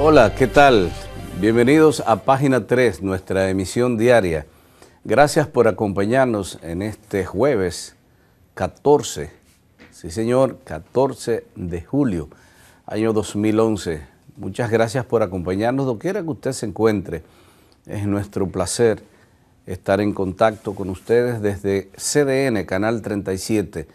Hola, ¿qué tal? Bienvenidos a Página 3, nuestra emisión diaria. Gracias por acompañarnos en este jueves 14, sí señor, 14 de julio, año 2011. Muchas gracias por acompañarnos, doquiera que usted se encuentre. Es nuestro placer estar en contacto con ustedes desde CDN, Canal 37,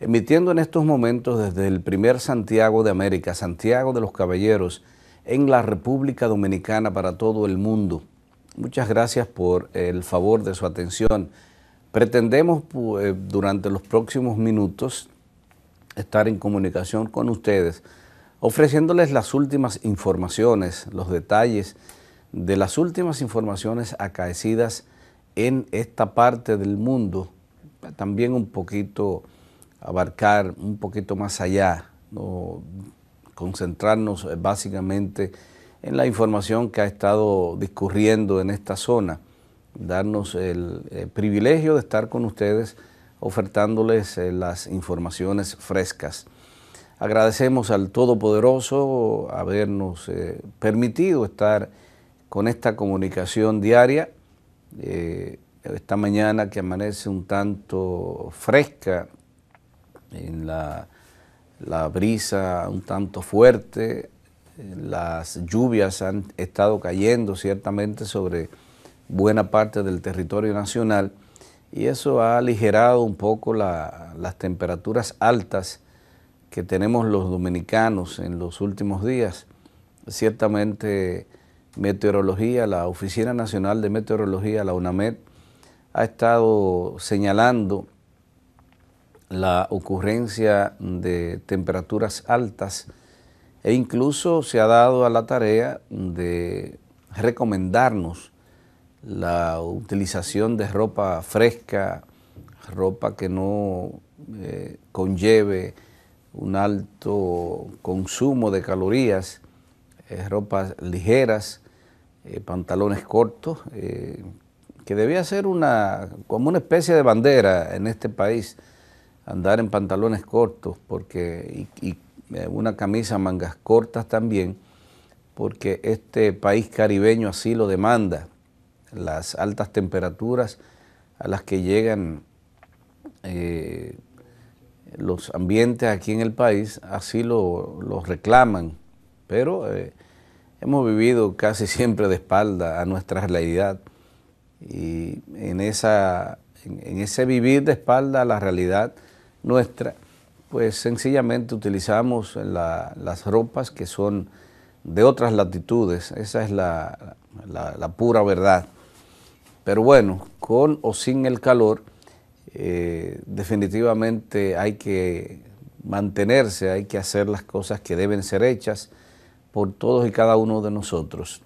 emitiendo en estos momentos desde el primer Santiago de América, Santiago de los Caballeros, en la República Dominicana para todo el mundo. Muchas gracias por el favor de su atención. Pretendemos eh, durante los próximos minutos estar en comunicación con ustedes, ofreciéndoles las últimas informaciones, los detalles de las últimas informaciones acaecidas en esta parte del mundo, también un poquito abarcar un poquito más allá, concentrarnos eh, básicamente en la información que ha estado discurriendo en esta zona, darnos el, eh, privilegio de estar con ustedes ofertándoles eh, las informaciones frescas. Agradecemos al Todopoderoso habernos permitido estar con esta comunicación diaria, esta mañana que amanece un tanto fresca en la la brisa un tanto fuerte, las lluvias han estado cayendo ciertamente sobre buena parte del territorio nacional y eso ha aligerado un poco las temperaturas altas que tenemos los dominicanos en los últimos días. Ciertamente meteorología, la Oficina Nacional de Meteorología, la UNAMED, ha estado señalando la ocurrencia de temperaturas altas e incluso se ha dado a la tarea de recomendarnos la utilización de ropa fresca, ropa que no eh, conlleve un alto consumo de calorías, eh, ropas ligeras, eh, pantalones cortos, que debía ser una, como una especie de bandera en este país andar en pantalones cortos porque, y, eh, una camisa mangas cortas también, porque este país caribeño así lo demanda. Las altas temperaturas a las que llegan eh, los ambientes aquí en el país así lo, reclaman, pero eh, hemos vivido casi siempre de espalda a nuestra realidad y en, esa, en ese vivir de espalda a la realidad, nuestra, pues sencillamente utilizamos las ropas que son de otras latitudes, esa es la, pura verdad. Pero bueno, con o sin el calor, eh, definitivamente hay que mantenerse, hay que hacer las cosas que deben ser hechas por todos y cada uno de nosotros.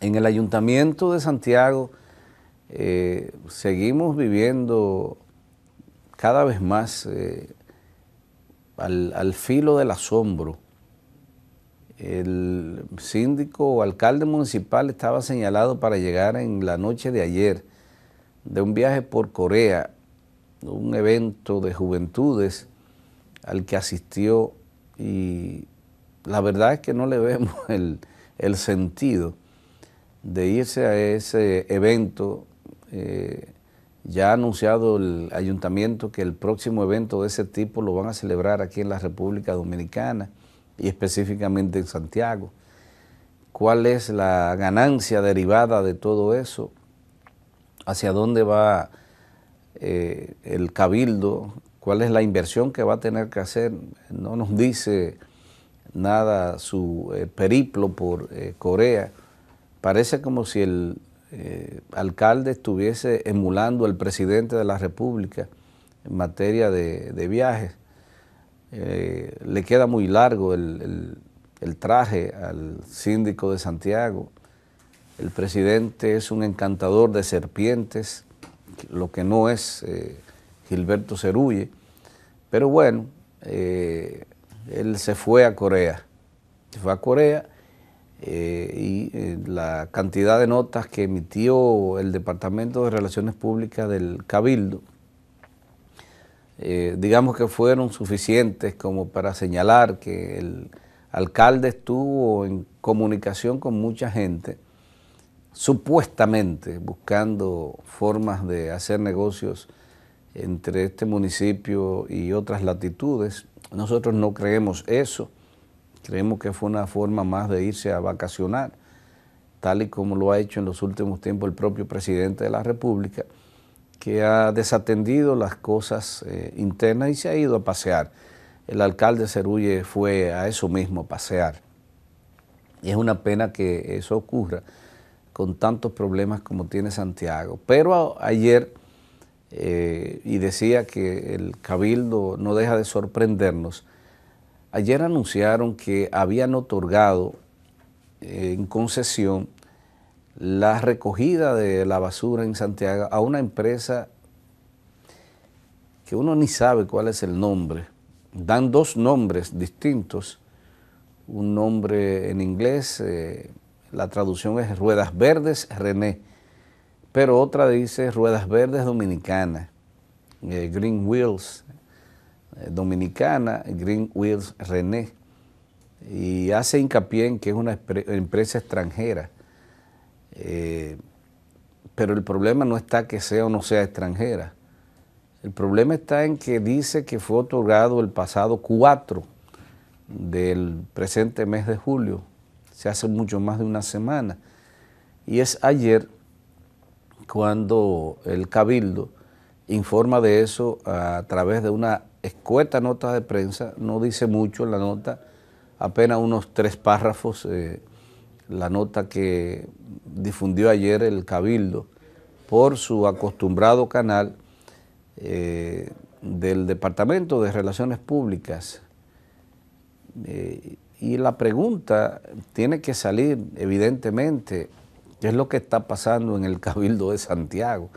En el Ayuntamiento de Santiago eh, seguimos viviendo cada vez más eh, al, filo del asombro. El síndico o alcalde municipal estaba señalado para llegar en la noche de ayer de un viaje por Corea, un evento de juventudes al que asistió y la verdad es que no le vemos el, sentido de irse a ese evento eh, ya ha anunciado el ayuntamiento que el próximo evento de ese tipo lo van a celebrar aquí en la República Dominicana y específicamente en Santiago. ¿Cuál es la ganancia derivada de todo eso? ¿Hacia dónde va eh, el cabildo? ¿Cuál es la inversión que va a tener que hacer? No nos dice nada su eh, periplo por eh, Corea. Parece como si el eh, alcalde estuviese emulando al presidente de la República en materia de, viajes. Eh, le queda muy largo el, traje al síndico de Santiago. El presidente es un encantador de serpientes, lo que no es eh, Gilberto Cerulle. Pero bueno, él se fue a Corea. Se fue a Corea eh, y eh, la cantidad de notas que emitió el Departamento de Relaciones Públicas del Cabildo, eh, digamos que fueron suficientes como para señalar que el alcalde estuvo en comunicación con mucha gente, supuestamente buscando formas de hacer negocios entre este municipio y otras latitudes. Nosotros no creemos eso. Creemos que fue una forma más de irse a vacacionar, tal y como lo ha hecho en los últimos tiempos el propio presidente de la República, que ha desatendido las cosas eh, internas y se ha ido a pasear. El alcalde Cerulle fue a eso mismo, a pasear. Y es una pena que eso ocurra con tantos problemas como tiene Santiago. Pero ayer, eh, y decía que el cabildo no deja de sorprendernos, Ayer anunciaron que habían otorgado eh, en concesión la recogida de la basura en Santiago a una empresa que uno ni sabe cuál es el nombre. Dan dos nombres distintos, un nombre en inglés, eh, la traducción es Ruedas Verdes René, pero otra dice Ruedas Verdes Dominicana, eh, Green Wheels eh, dominicana, Green Wheels René, y hace hincapié en que es una empresa extranjera. Eh, pero el problema no está que sea o no sea extranjera. El problema está en que dice que fue otorgado el pasado 4 del presente mes de julio, se hace mucho más de una semana. Y es ayer cuando el Cabildo informa de eso a través de una escueta nota de prensa, no dice mucho la nota, apenas unos tres párrafos, eh, la nota que difundió ayer el Cabildo por su acostumbrado canal eh, del Departamento de Relaciones Públicas. Eh, y la pregunta tiene que salir, evidentemente, ¿qué es lo que está pasando en el Cabildo de Santiago?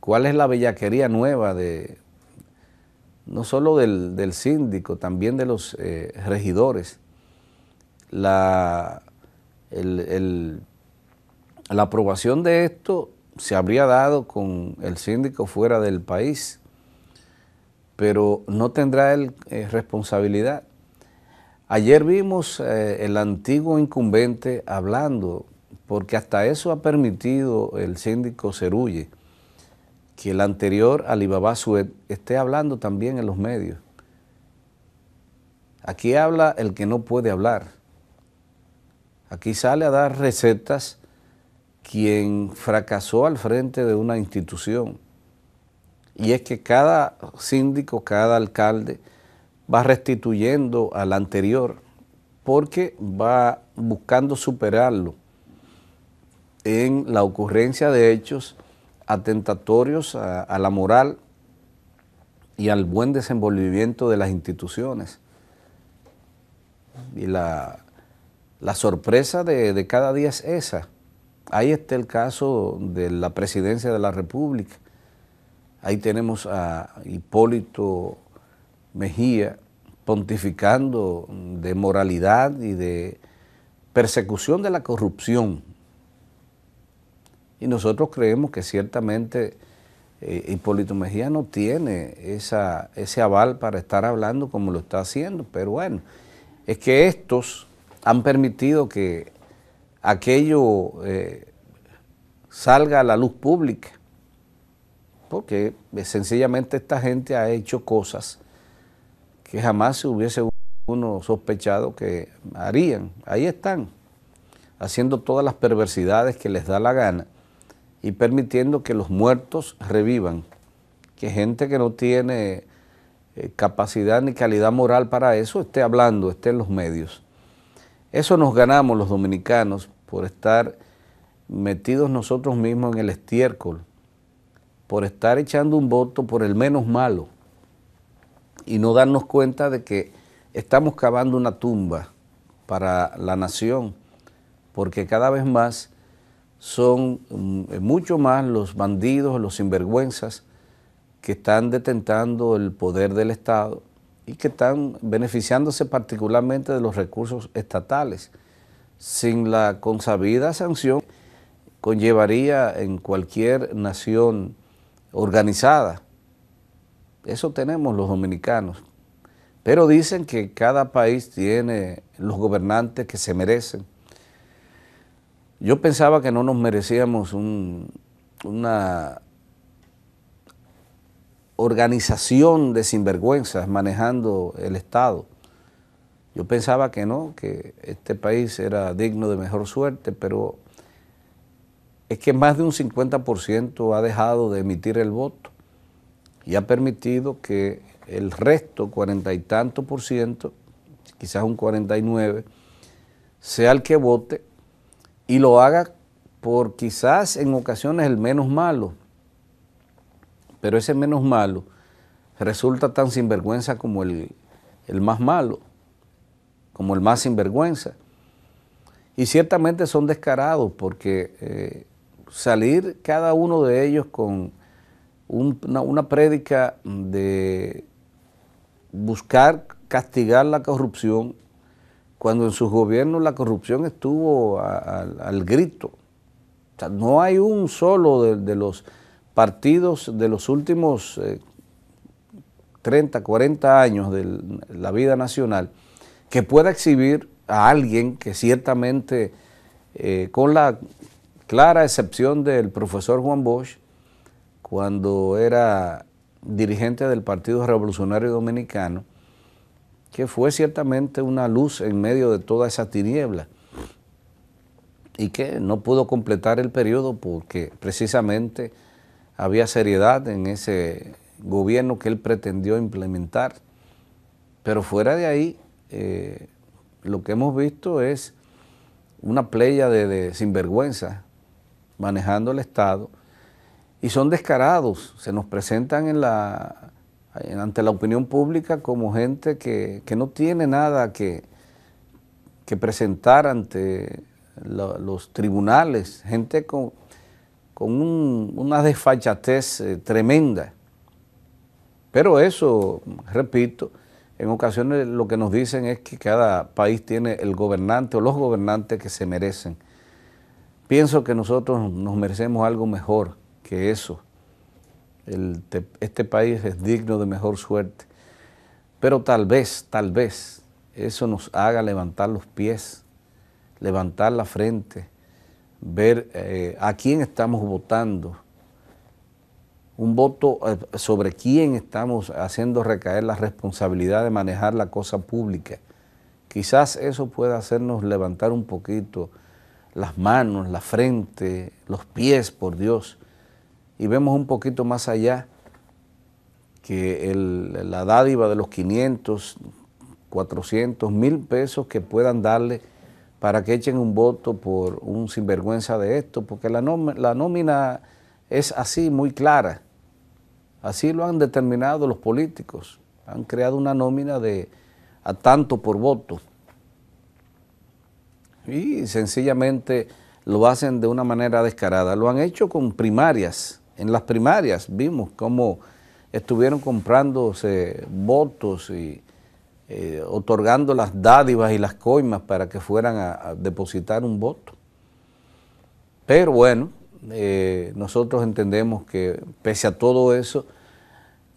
¿Cuál es la bellaquería nueva de, no solo del, síndico, también de los eh, regidores, la, la aprobación de esto se habría dado con el síndico fuera del país, pero no tendrá él eh, responsabilidad. Ayer vimos eh, el antiguo incumbente hablando, porque hasta eso ha permitido el síndico Cerulle, que el anterior Alibaba Suez esté hablando también en los medios. Aquí habla el que no puede hablar. Aquí sale a dar recetas quien fracasó al frente de una institución. Y es que cada síndico, cada alcalde va restituyendo al anterior porque va buscando superarlo en la ocurrencia de hechos atentatorios a, la moral y al buen desenvolvimiento de las instituciones. Y la, sorpresa de, de, cada día es esa. Ahí está el caso de la presidencia de la República. Ahí tenemos a Hipólito Mejía pontificando de moralidad y de persecución de la corrupción y nosotros creemos que ciertamente eh, Hipólito Mejía no tiene esa, ese aval para estar hablando como lo está haciendo, pero bueno, es que estos han permitido que aquello eh, salga a la luz pública, porque sencillamente esta gente ha hecho cosas que jamás se hubiese uno sospechado que harían. Ahí están, haciendo todas las perversidades que les da la gana y permitiendo que los muertos revivan, que gente que no tiene eh, capacidad ni calidad moral para eso esté hablando, esté en los medios. Eso nos ganamos los dominicanos por estar metidos nosotros mismos en el estiércol, por estar echando un voto por el menos malo y no darnos cuenta de que estamos cavando una tumba para la nación, porque cada vez más son mm, eh, mucho más los bandidos, los sinvergüenzas que están detentando el poder del Estado y que están beneficiándose particularmente de los recursos estatales. Sin la consabida sanción, conllevaría en cualquier nación organizada. Eso tenemos los dominicanos. Pero dicen que cada país tiene los gobernantes que se merecen yo pensaba que no nos merecíamos una organización de sinvergüenzas manejando el Estado. Yo pensaba que no, que este país era digno de mejor suerte, pero es que más de un 50% ha dejado de emitir el voto y ha permitido que el resto, cuarenta y tanto por ciento, quizás un 49, sea el que vote y lo haga por quizás en ocasiones el menos malo, pero ese menos malo resulta tan sinvergüenza como el, más malo, como el más sinvergüenza. Y ciertamente son descarados porque eh, salir cada uno de ellos con una, una prédica de buscar castigar la corrupción cuando en sus gobiernos la corrupción estuvo al grito. no hay un solo de, los partidos de los últimos 30, eh, 40 años de la vida nacional que pueda exhibir a alguien que ciertamente, eh, con la clara excepción del profesor Juan Bosch, cuando era dirigente del Partido Revolucionario Dominicano, que fue ciertamente una luz en medio de toda esa tiniebla y que no pudo completar el periodo porque precisamente había seriedad en ese gobierno que él pretendió implementar. Pero fuera de ahí, eh, lo que hemos visto es una playa de, de sinvergüenza manejando el Estado y son descarados, se nos presentan en la ante la opinión pública como gente que, no tiene nada que, que presentar ante los tribunales, gente con, con una desfachatez eh, tremenda. Pero eso, repito, en ocasiones lo que nos dicen es que cada país tiene el gobernante o los gobernantes que se merecen. Pienso que nosotros nos merecemos algo mejor que eso este país es digno de mejor suerte. Pero tal vez, tal vez, eso nos haga levantar los pies, levantar la frente, ver eh, a quién estamos votando, un voto eh, sobre quién estamos haciendo recaer la responsabilidad de manejar la cosa pública. Quizás eso pueda hacernos levantar un poquito las manos, la frente, los pies, por Dios, y vemos un poquito más allá que la dádiva de los 500, 400, mil pesos que puedan darle para que echen un voto por un sinvergüenza de esto, porque la, la nómina es así, muy clara. Así lo han determinado los políticos. Han creado una nómina de a tanto por voto. Y sencillamente lo hacen de una manera descarada. Lo han hecho con primarias en las primarias vimos cómo estuvieron comprándose votos y eh, otorgando las dádivas y las coimas para que fueran a, depositar un voto. Pero bueno, eh, nosotros entendemos que pese a todo eso,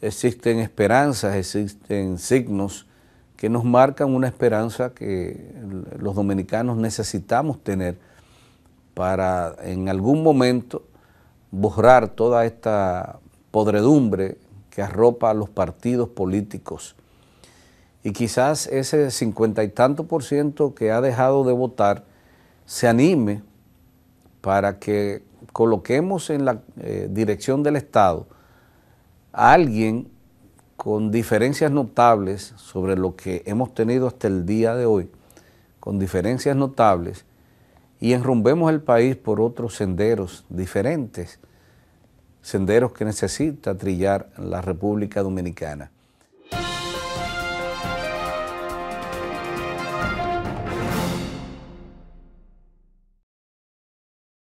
existen esperanzas, existen signos que nos marcan una esperanza que los dominicanos necesitamos tener para en algún momento borrar toda esta podredumbre que arropa a los partidos políticos. Y quizás ese cincuenta y tanto por ciento que ha dejado de votar se anime para que coloquemos en la eh, dirección del Estado a alguien con diferencias notables sobre lo que hemos tenido hasta el día de hoy, con diferencias notables, y enrumbemos el país por otros senderos diferentes, senderos que necesita trillar la República Dominicana.